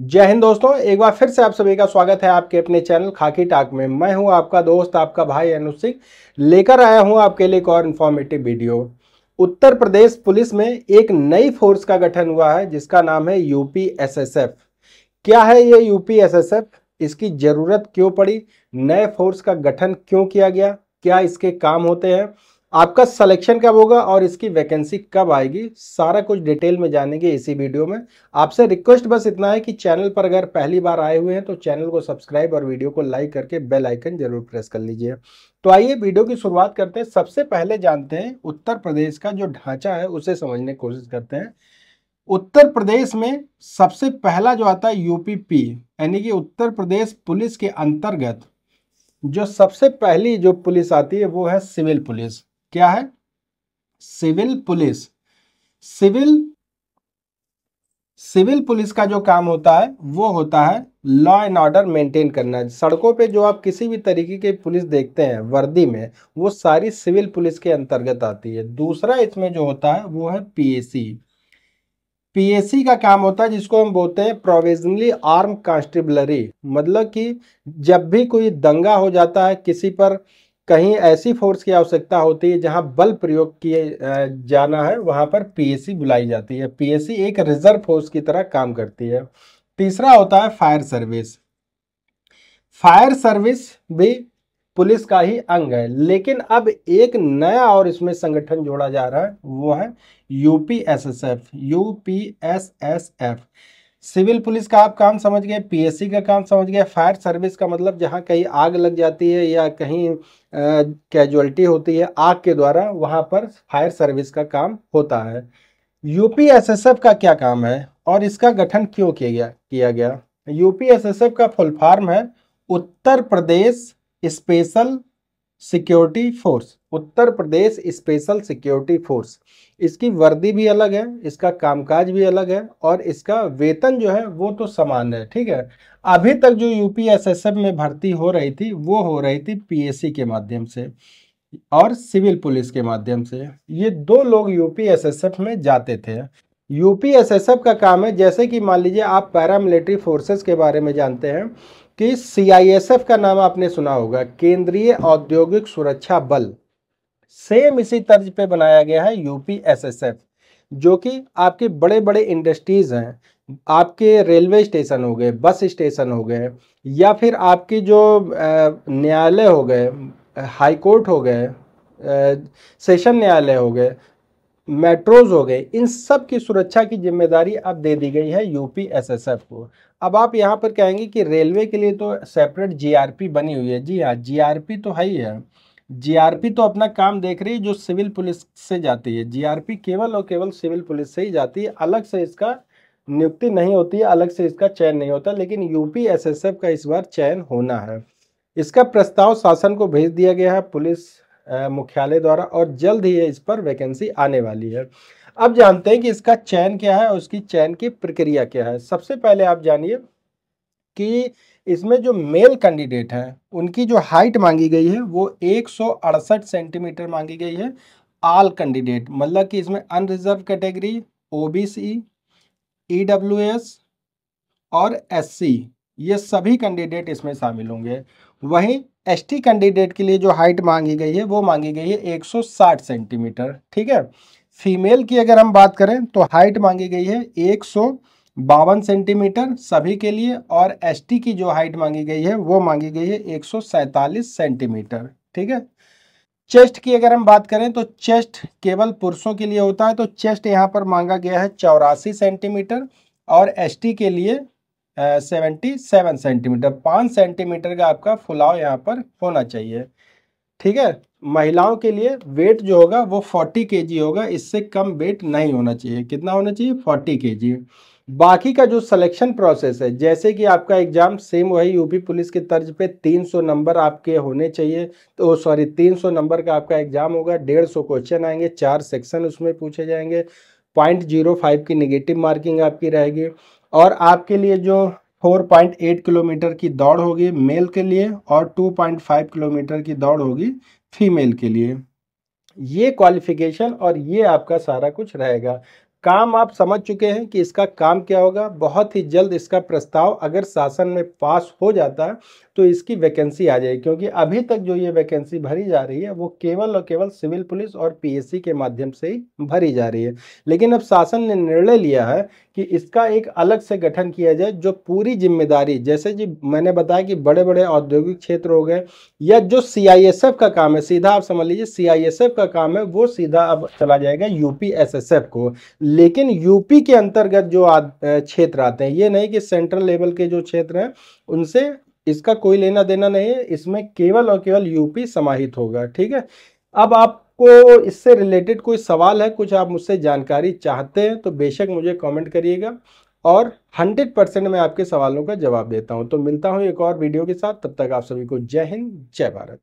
जय हिंद दोस्तों एक बार फिर से आप सभी का स्वागत है आपके अपने चैनल खाकी टाक में मैं हूं आपका दोस्त आपका भाई अनुज सिंह लेकर आया हूं आपके लिए एक और informative video Uttar Pradesh police में एक नई फोर्स का गठन हुआ है जिसका नाम है यूपी एसएसएफ क्या है ये यूपी एसएसएफ इसकी ज़रूरत क्यों पड़ी नए फोर्स का गठन क्यों किया गया क्या इसके काम होते हैं आपका सिलेक्शन कब होगा और इसकी वैकेंसी कब आएगी सारा कुछ डिटेल में जानेंगे इसी वीडियो में आपसे रिक्वेस्ट बस इतना है कि चैनल पर अगर पहली बार आए हुए हैं तो चैनल को सब्सक्राइब और वीडियो को लाइक करके बेल आइकन जरूर प्रेस कर लीजिए तो आइए वीडियो की शुरुआत करते हैं सबसे पहले जानते हैं उत्तर प्रदेश का जो ढांचा है उसे समझने की कोशिश करते हैं उत्तर प्रदेश में सबसे पहला जो आता है यूपीपी यानी कि उत्तर प्रदेश पुलिस के अंतर्गत जो सबसे पहली जो पुलिस आती है वो है सिविल पुलिस क्या है civil police civil civil police का जो काम होता है वो होता है लॉ एंड ऑर्डर मेंटेन करना सड़कों पे जो आप किसी भी तरीके की पुलिस देखते हैं वर्दी में वो सारी सिविल पुलिस के अंतर्गत आती है दूसरा इसमें जो होता है वो है पीएसी पीएसी का काम होता है जिसको हम बोलते हैं प्रोविजनली आर्म कांस्टेबलरी मतलब कि जब भी कोई दंगा हो जाता है किसी पर कहीं ऐसी फोर्स की आवश्यकता होती है जहां बल प्रयोग किए जाना है वहां पर पीएसी बुलाई जाती है पीएसी एक रिजर्व फोर्स की तरह काम करती है तीसरा होता है फायर सर्विस फायर सर्विस भी पुलिस का ही अंग है लेकिन अब एक नया और इसमें संगठन जोड़ा जा रहा है वो है यूपीएसएसएफ यूपीएसएसएफ सिविल पुलिस का आप काम समझ गए पीएससी का काम समझ गए फायर सर्विस का मतलब जहाँ कहीं आग लग जाती है या कहीं कैजुअलिटी होती है आग के द्वारा वहाँ पर फायर सर्विस का काम होता है यूपीएसएसएफ का क्या काम है और इसका गठन क्यों किया गया किया गया यूपीएसएसएफ का फुल फॉर्म है Uttar Pradesh special security force Uttar Pradesh special security force इसकी वर्दी भी अलग है इसका कामकाज भी अलग है और इसका वेतन जो है वो तो समान है ठीक है अभी तक जो यू में भर्ती हो रही थी वो हो रही थी पी के माध्यम से और सिविल पुलिस के माध्यम से ये दो लोग यूपीएसएसएफ में जाते थे यूपीएसएसएफ का काम है जैसे कि मान लीजिए आप पैरामिलिट्री फोर्सेस के बारे में जानते हैं कि सीआईएसएफ का नाम आपने सुना होगा केंद्रीय औद्योगिक सुरक्षा बल सेम इसी तर्ज पे बनाया गया है यूपीएसएसएफ जो कि आपके बड़े बड़े इंडस्ट्रीज हैं आपके रेलवे स्टेशन हो गए बस स्टेशन हो गए या फिर आपके जो न्यायालय हो गए हाई कोर्ट हो गए सेशन न्यायालय हो गए मेट्रोज हो गए इन सब की सुरक्षा की जिम्मेदारी अब दे दी गई है यूपी एसएसएफ को अब आप यहाँ पर कहेंगे कि रेलवे के लिए तो सेपरेट जीआरपी बनी हुई है जी हाँ जीआरपी तो है ही है जीआरपी तो अपना काम देख रही है जो सिविल पुलिस से जाती है जीआरपी केवल और केवल सिविल पुलिस से ही जाती है अलग से इसका नियुक्ति नहीं होती है अलग से इसका चयन नहीं होता लेकिन यूपी एसएसएफ का इस बार चयन होना है इसका प्रस्ताव शासन को भेज दिया गया है पुलिस मुख्यालय द्वारा और जल्द ही इस पर वैकेंसी आने वाली है अब जानते हैं कि इसका चयन क्या है और उसकी चयन की प्रक्रिया क्या है सबसे पहले आप जानिए कि इसमें जो मेल कैंडिडेट हैं उनकी जो हाइट मांगी गई है वो एक सेंटीमीटर मांगी गई है आल कैंडिडेट मतलब कि इसमें अनरिजर्व कैटेगरी ओबीसी ईडब्ल्यूएस और एससी ये सभी कैंडिडेट इसमें शामिल होंगे वहीं एसटी कैंडिडेट के लिए जो हाइट मांगी गई है वो मांगी गई है 160 सेंटीमीटर ठीक है फीमेल की अगर हम बात करें तो हाइट मांगी गई है एक बावन सेंटीमीटर सभी के लिए और एसटी की जो हाइट मांगी गई है वो मांगी गई है एक सेंटीमीटर ठीक है चेस्ट की अगर हम बात करें तो चेस्ट तो केवल पुरुषों के लिए होता है तो चेस्ट यहाँ पर मांगा गया है चौरासी सेंटीमीटर और एसटी के लिए सेवेंटी सेवन सेंटीमीटर पाँच सेंटीमीटर का आपका फुलाव यहाँ पर होना चाहिए ठीक है महिलाओं के लिए वेट जो होगा वो फोर्टी के जी होगा इससे कम वेट नहीं होना चाहिए कितना होना चाहिए फोर्टी के जी बाकी का जो सिलेक्शन प्रोसेस है जैसे कि आपका एग्ज़ाम सेम वही यूपी पुलिस के तर्ज पे 300 नंबर आपके होने चाहिए तो सॉरी 300 नंबर का आपका एग्ज़ाम होगा 150 क्वेश्चन आएंगे चार सेक्शन उसमें पूछे जाएंगे पॉइंट जीरो फाइव की निगेटिव मार्किंग आपकी रहेगी और आपके लिए जो 4.8 किलोमीटर की दौड़ होगी मेल के लिए और 2.5 किलोमीटर की दौड़ होगी फीमेल के लिए ये क्वालिफिकेशन और ये आपका सारा कुछ रहेगा काम आप समझ चुके हैं कि इसका काम क्या होगा बहुत ही जल्द इसका प्रस्ताव अगर शासन में पास हो जाता तो इसकी वैकेंसी आ जाएगी क्योंकि अभी तक जो ये वैकेंसी भरी जा रही है वो केवल और केवल सिविल पुलिस और पीएससी के माध्यम से ही भरी जा रही है लेकिन अब शासन ने निर्णय लिया है कि इसका एक अलग से गठन किया जाए जो पूरी जिम्मेदारी जैसे जी मैंने बताया कि बड़े बड़े औद्योगिक क्षेत्र हो गए या जो सी का काम है सीधा आप समझ लीजिए सी का काम है वो सीधा अब चला जाएगा यू को लेकिन यूपी के अंतर्गत जो क्षेत्र आते हैं ये नहीं कि सेंट्रल लेवल के जो क्षेत्र हैं उनसे इसका कोई लेना देना नहीं है इसमें केवल और केवल यूपी समाहित होगा ठीक है अब आपको इससे रिलेटेड कोई सवाल है कुछ आप मुझसे जानकारी चाहते हैं तो बेशक मुझे कमेंट करिएगा और 100 परसेंट मैं आपके सवालों का जवाब देता हूं तो मिलता हूं एक और वीडियो के साथ तब तक आप सभी को जय हिंद जय भारत